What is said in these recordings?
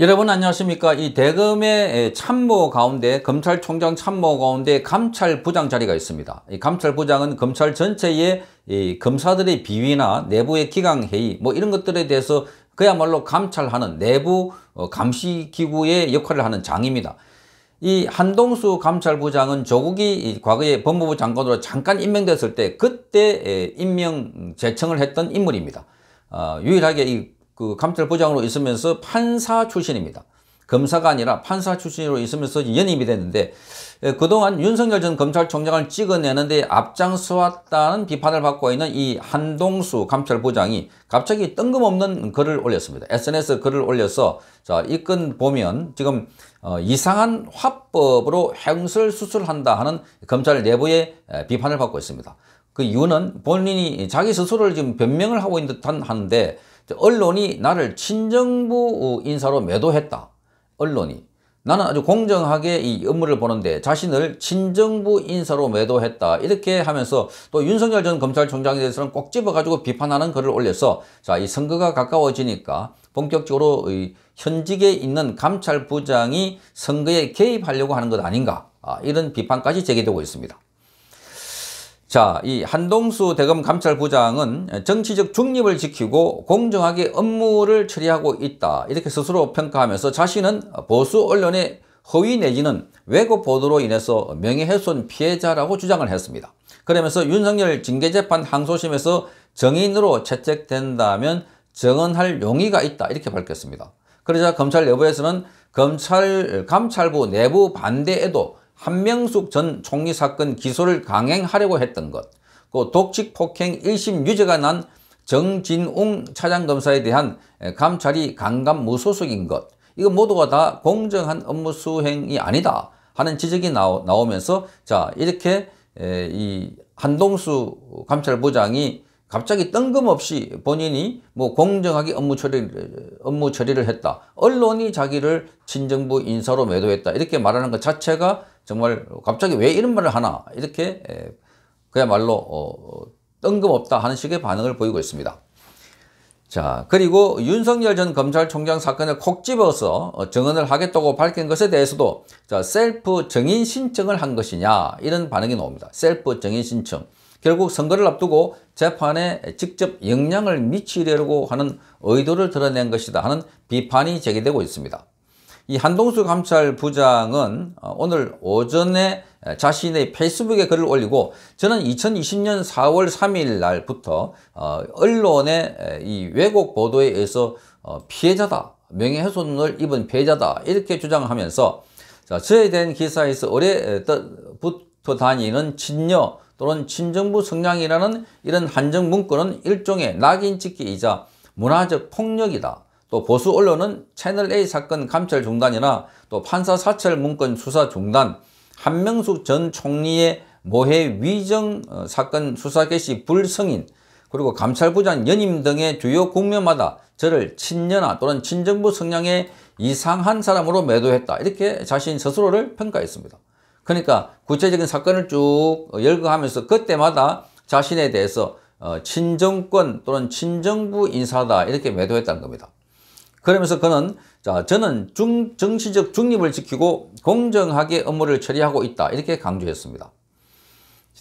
여러분 안녕하십니까 이 대검의 참모 가운데 검찰총장 참모 가운데 감찰부장 자리가 있습니다 이 감찰부장은 검찰 전체의 이 검사들의 비위나 내부의 기강회의 뭐 이런 것들에 대해서 그야말로 감찰하는 내부 어, 감시기구의 역할을 하는 장입니다 이 한동수 감찰부장은 조국이 과거에 법무부 장관으로 잠깐 임명됐을 때 그때 임명 제청을 했던 인물입니다 어, 유일하게 이그 감찰부장으로 있으면서 판사 출신입니다. 검사가 아니라 판사 출신으로 있으면서 연임이 됐는데 예, 그동안 윤석열 전 검찰총장을 찍어내는데 앞장서왔다는 비판을 받고 있는 이 한동수 감찰부장이 갑자기 뜬금없는 글을 올렸습니다. SNS 글을 올려서 자이건 보면 지금 어, 이상한 화법으로 행설 수술한다 하는 검찰 내부의 비판을 받고 있습니다. 그 이유는 본인이 자기 스스로를 지금 변명을 하고 있는 듯한 한데 언론이 나를 친정부 인사로 매도했다. 언론이. 나는 아주 공정하게 이 업무를 보는데 자신을 친정부 인사로 매도했다. 이렇게 하면서 또 윤석열 전 검찰총장에 대해서는 꼭 집어가지고 비판하는 글을 올려서 자, 이 선거가 가까워지니까 본격적으로 현직에 있는 감찰부장이 선거에 개입하려고 하는 것 아닌가. 아, 이런 비판까지 제기되고 있습니다. 자, 이 한동수 대검 감찰부장은 정치적 중립을 지키고 공정하게 업무를 처리하고 있다. 이렇게 스스로 평가하면서 자신은 보수 언론의 허위 내지는 왜곡 보도로 인해서 명예훼손 피해자라고 주장을 했습니다. 그러면서 윤석열 징계재판 항소심에서 정인으로 채택된다면 증언할 용의가 있다. 이렇게 밝혔습니다. 그러자 검찰 내부에서는 검찰 감찰부 내부 반대에도 한명숙 전 총리 사건 기소를 강행하려고 했던 것, 그 독직 폭행 1심 유죄가 난 정진웅 차장검사에 대한 감찰이 강감 무소속인 것, 이거 모두가 다 공정한 업무 수행이 아니다 하는 지적이 나오, 나오면서 자 이렇게 에, 이 한동수 감찰부장이 갑자기 뜬금없이 본인이 뭐 공정하게 업무 처리를, 업무 처리를 했다. 언론이 자기를 친정부 인사로 매도했다. 이렇게 말하는 것 자체가 정말 갑자기 왜 이런 말을 하나 이렇게 그야말로 어, 뜬금없다 하는 식의 반응을 보이고 있습니다. 자 그리고 윤석열 전 검찰총장 사건을 콕 집어서 어, 증언을 하겠다고 밝힌 것에 대해서도 자 셀프 증인 신청을 한 것이냐 이런 반응이 나옵니다. 셀프 증인 신청 결국 선거를 앞두고 재판에 직접 영향을 미치려고 하는 의도를 드러낸 것이다 하는 비판이 제기되고 있습니다. 이 한동수 감찰부장은 어, 오늘 오전에 자신의 페이스북에 글을 올리고 저는 2020년 4월 3일 날부터 어, 언론의 이 왜곡 보도에 의해서 어, 피해자다 명예훼손을 입은 피해자다 이렇게 주장하면서 저에 대한 기사에서 올해 부터 다니는 친녀 또는 친정부 성량이라는 이런 한정 문건은 일종의 낙인 찍기이자 문화적 폭력이다 또 보수 언론은 채널A 사건 감찰 중단이나 또 판사 사찰 문건 수사 중단, 한명숙 전 총리의 모해 위정 어, 사건 수사 개시 불성인, 그리고 감찰부장 연임 등의 주요 국면마다 저를 친연화 또는 친정부 성향의 이상한 사람으로 매도했다. 이렇게 자신 스스로를 평가했습니다. 그러니까 구체적인 사건을 쭉 열거하면서 그때마다 자신에 대해서 어, 친정권 또는 친정부 인사다 이렇게 매도했다는 겁니다. 그러면서 그는 자, 저는 중, 정치적 중립을 지키고 공정하게 업무를 처리하고 있다. 이렇게 강조했습니다.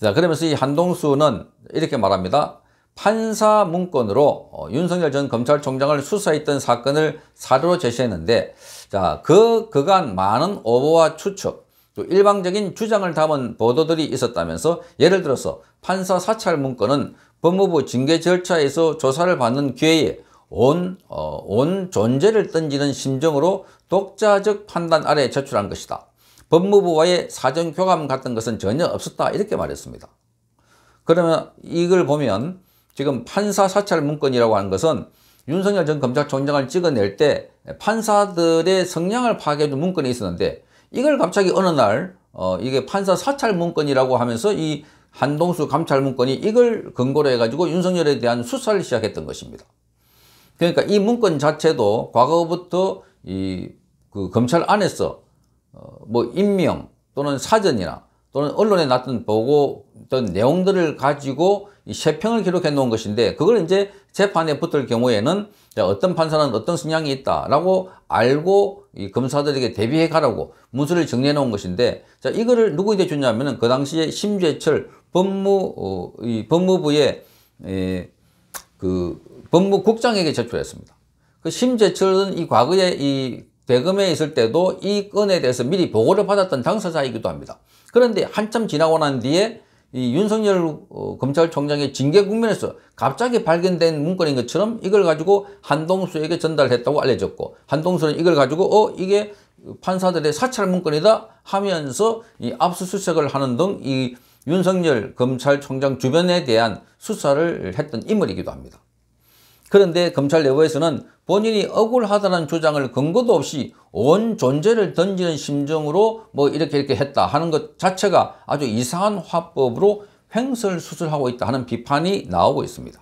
자, 그러면서 이 한동수는 이렇게 말합니다. 판사 문건으로 어, 윤석열 전 검찰총장을 수사했던 사건을 사료로 제시했는데 자, 그 그간 많은 오보와 추측 또 일방적인 주장을 담은 보도들이 있었다면서 예를 들어서 판사 사찰 문건은 법무부 징계 절차에서 조사를 받는 기회에 온, 어, 온 존재를 던지는 심정으로 독자적 판단 아래 제출한 것이다. 법무부와의 사전 교감 같은 것은 전혀 없었다 이렇게 말했습니다. 그러면 이걸 보면 지금 판사 사찰 문건이라고 하는 것은 윤석열 전 검찰총장을 찍어낼 때 판사들의 성향을 파괴해준 문건이 있었는데 이걸 갑자기 어느 날 어, 이게 판사 사찰 문건이라고 하면서 이 한동수 감찰 문건이 이걸 근거로 해가지고 윤석열에 대한 수사를 시작했던 것입니다. 그러니까 이 문건 자체도 과거부터 이 그 검찰 안에서 어, 뭐 임명 또는 사전이나 또는 언론에 났던 보고 어떤 내용들을 가지고 이세 평을 기록해 놓은 것인데 그걸 이제 재판에 붙을 경우에는 어떤 판사는 어떤 성향이 있다라고 알고 이 검사들에게 대비해 가라고 문서를 정리해 놓은 것인데 자 이거를 누구에게 줬냐면은 그 당시에 심재철 법무 어, 이 법무부의 에, 그 법무국장에게 제출했습니다. 그 심재철은 이 과거에 이 대검에 있을 때도 이 건에 대해서 미리 보고를 받았던 당사자이기도 합니다. 그런데 한참 지나고 난 뒤에 이 윤석열 어, 검찰총장의 징계 국면에서 갑자기 발견된 문건인 것처럼 이걸 가지고 한동수에게 전달했다고 알려졌고 한동수는 이걸 가지고 어 이게 판사들의 사찰 문건이다 하면서 이 압수수색을 하는 등 이 윤석열 검찰총장 주변에 대한 수사를 했던 인물이기도 합니다. 그런데 검찰 내부에서는 본인이 억울하다는 주장을 근거도 없이 온 존재를 던지는 심정으로 뭐 이렇게 이렇게 했다 하는 것 자체가 아주 이상한 화법으로 횡설수설하고 있다 하는 비판이 나오고 있습니다.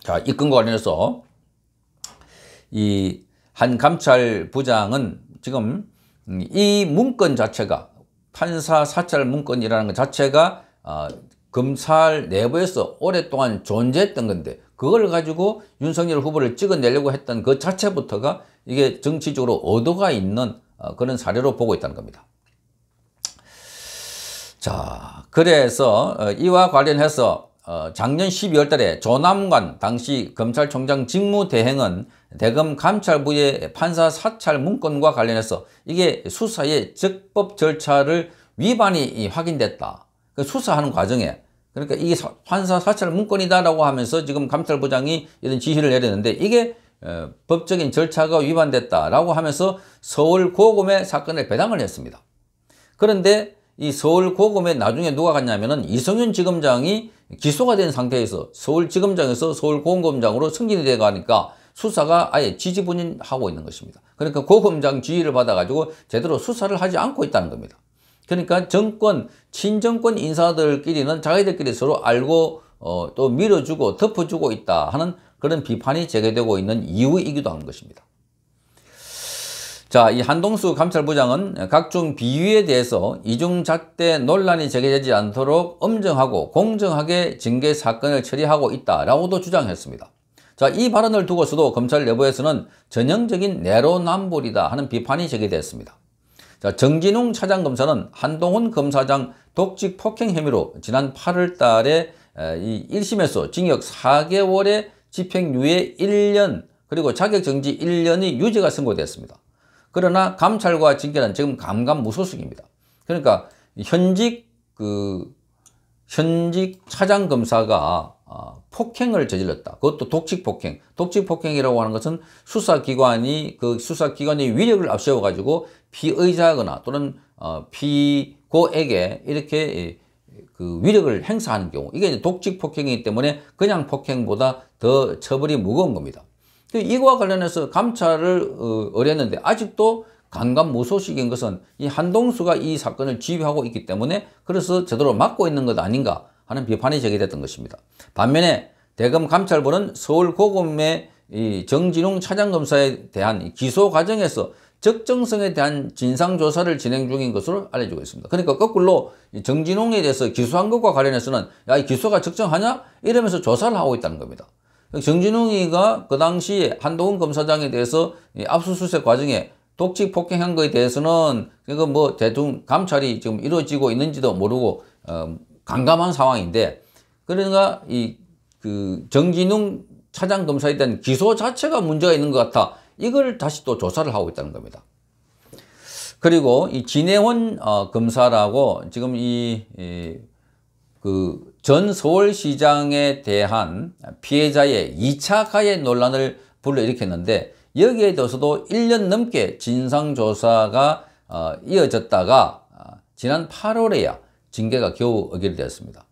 자, 이 건과 관련해서 이 한 감찰부장은 지금 이 문건 자체가 판사 사찰 문건이라는 것 자체가 어, 검찰 내부에서 오랫동안 존재했던 건데 그걸 가지고 윤석열 후보를 찍어내려고 했던 그 자체부터가 이게 정치적으로 어도가 있는 어, 그런 사례로 보고 있다는 겁니다. 자, 그래서 어, 이와 관련해서 어, 작년 12월 달에 조남관 당시 검찰총장 직무대행은 대검 감찰부의 판사 사찰 문건과 관련해서 이게 수사의 적법 절차를 위반이 확인됐다. 그 수사하는 과정에 그러니까 이게 판사 사찰 문건이다라고 하면서 지금 감찰부장이 이런 지시를 내렸는데 이게 어, 법적인 절차가 위반됐다라고 하면서 서울 고검에 사건을 배당을 했습니다. 그런데 이 서울 고검에 나중에 누가 갔냐면은 이성윤 지검장이 기소가 된 상태에서 서울 지검장에서 서울 고검장으로 승진이 돼 가니까 수사가 아예 지지분인하고 있는 것입니다. 그러니까 고검장 지휘를 받아가지고 제대로 수사를 하지 않고 있다는 겁니다. 그러니까 정권, 친정권 인사들끼리는 자기들끼리 서로 알고 어, 또 밀어주고 덮어주고 있다 하는 그런 비판이 제기되고 있는 이유이기도 한 것입니다. 자, 이 한동수 감찰부장은 각종 비위에 대해서 이중잣대 논란이 제기되지 않도록 엄정하고 공정하게 징계 사건을 처리하고 있다라고도 주장했습니다. 자, 이 발언을 두고서도 검찰 내부에서는 전형적인 내로남불이다 하는 비판이 제기됐습니다 자, 정진웅 차장검사는 한동훈 검사장 독직 폭행 혐의로 지난 8월 달에 이 1심에서 징역 4개월에 집행유예 1년 그리고 자격정지 1년이 유죄가 선고되었습니다. 그러나 감찰과 징계는 지금 감감무소속입니다. 그러니까 현직 그 현직 차장검사가 어, 폭행을 저질렀다. 그것도 독직 폭행. 독직 폭행이라고 하는 것은 수사기관이 그 수사기관의 위력을 앞세워 가지고 피의자거나 또는 어, 피고에게 이렇게 그 위력을 행사하는 경우 이게 독직 폭행이기 때문에 그냥 폭행보다 더 처벌이 무거운 겁니다. 그 이와 관련해서 감찰을 어, 의뢰했는데 아직도 강간 무소식인 것은 이 한동수가 이 사건을 지휘하고 있기 때문에 그래서 제대로 막고 있는 것 아닌가 하는 비판이 제기됐던 것입니다. 반면에 대검 감찰부는 서울 고검의 이 정진웅 차장검사에 대한 기소 과정에서 적정성에 대한 진상조사를 진행 중인 것으로 알려지고 있습니다. 그러니까 거꾸로 정진웅에 대해서 기소한 것과 관련해서는 야, 이 기소가 적정하냐? 이러면서 조사를 하고 있다는 겁니다. 정진웅이가 그 당시 한동훈 검사장에 대해서 이 압수수색 과정에 독직 폭행한 것에 대해서는 그러니까 뭐 대중 감찰이 지금 이루어지고 있는지도 모르고 어, 감감한 상황인데 그러니까 이 그 정진웅 차장검사에 대한 기소 자체가 문제가 있는 것 같아 이걸 다시 또 조사를 하고 있다는 겁니다. 그리고 이 진해원 어, 검사라고 지금 이, 이 그 전 서울시장에 대한 피해자의 2차 가해 논란을 불러일으켰는데 여기에 대해서도 1년 넘게 진상조사가 어, 이어졌다가 어, 지난 8월에야 징계가 겨우 의결되었습니다.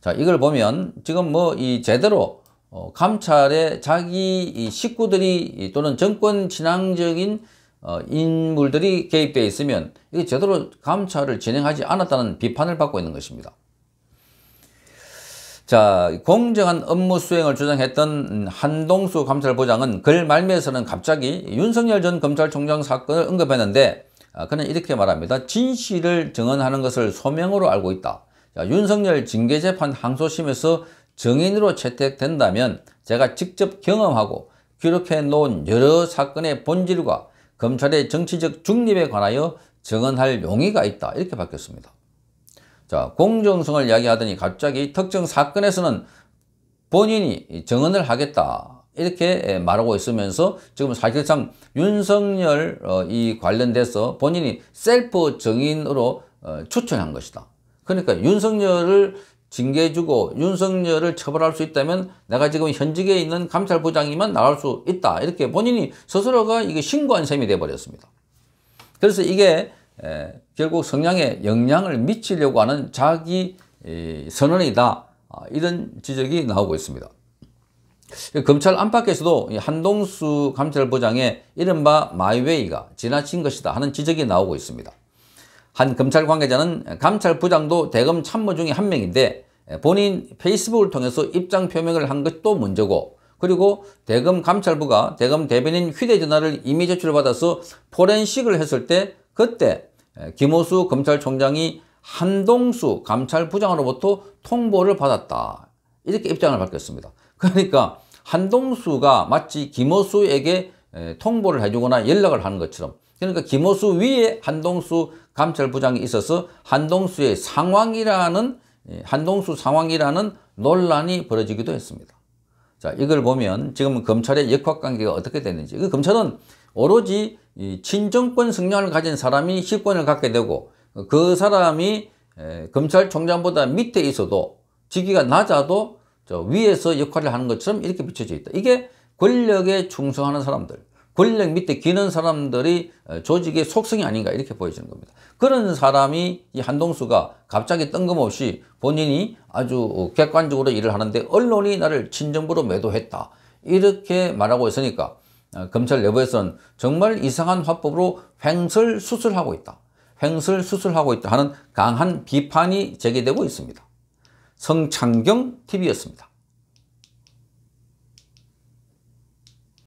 자, 이걸 보면 지금 뭐 이 제대로 어, 감찰에 자기 식구들이 또는 정권 친항적인 어, 인물들이 개입되어 있으면 이게 제대로 감찰을 진행하지 않았다는 비판을 받고 있는 것입니다. 자, 공정한 업무 수행을 주장했던 한동수 감찰부장은 글 말미에서는 갑자기 윤석열 전 검찰총장 사건을 언급했는데 아, 그는 이렇게 말합니다. 진실을 증언하는 것을 소명으로 알고 있다. 자, 윤석열 징계재판 항소심에서 증인으로 채택된다면 제가 직접 경험하고 기록해 놓은 여러 사건의 본질과 검찰의 정치적 중립에 관하여 증언할 용의가 있다. 이렇게 바뀌었습니다. 자, 공정성을 이야기하더니 갑자기 특정 사건에서는 본인이 증언을 하겠다. 이렇게 예, 말하고 있으면서 지금 사실상 윤석열 어, 이 관련돼서 본인이 셀프 정인으로 어, 추천한 것이다. 그러니까 윤석열을 징계해주고 윤석열을 처벌할 수 있다면 내가 지금 현직에 있는 감찰부장이만 나갈 수 있다. 이렇게 본인이 스스로가 이게 신고한 셈이 되어버렸습니다 그래서 이게 예, 결국 성향에 영향을 미치려고 하는 자기 선언이다. 아, 이런 지적이 나오고 있습니다. 검찰 안팎에서도 한동수 감찰부장의 이른바 마이웨이가 지나친 것이다 하는 지적이 나오고 있습니다. 한 검찰 관계자는 감찰부장도 대검 참모 중에 한 명인데 본인 페이스북을 통해서 입장 표명을 한 것도 문제고 그리고 대검 감찰부가 대검 대변인 휴대전화를 이미 제출받아서 포렌식을 했을 때 그때 김호수 검찰총장이 한동수 감찰부장으로부터 통보를 받았다. 이렇게 입장을 밝혔습니다. 그러니까 한동수가 마치 김호수에게 통보를 해주거나 연락을 하는 것처럼 그러니까 김호수 위에 한동수 감찰부장이 있어서 한동수의 상황이라는 한동수 상황이라는 논란이 벌어지기도 했습니다. 자 이걸 보면 지금 검찰의 역학관계가 어떻게 됐는지 그 검찰은 오로지 친정권 승려를 가진 사람이 실권을 갖게 되고 그 사람이 검찰총장보다 밑에 있어도 직위가 낮아도 위에서 역할을 하는 것처럼 이렇게 비춰져 있다. 이게 권력에 충성하는 사람들, 권력 밑에 기는 사람들이 어, 조직의 속성이 아닌가 이렇게 보여지는 겁니다. 그런 사람이 이 한동수가 갑자기 뜬금없이 본인이 아주 객관적으로 일을 하는데 언론이 나를 친정부로 매도했다. 이렇게 말하고 있으니까 어, 검찰 내부에서는 정말 이상한 화법으로 횡설수술하고 있다. 횡설수술하고 있다 하는 강한 비판이 제기되고 있습니다. 성창경 TV였습니다.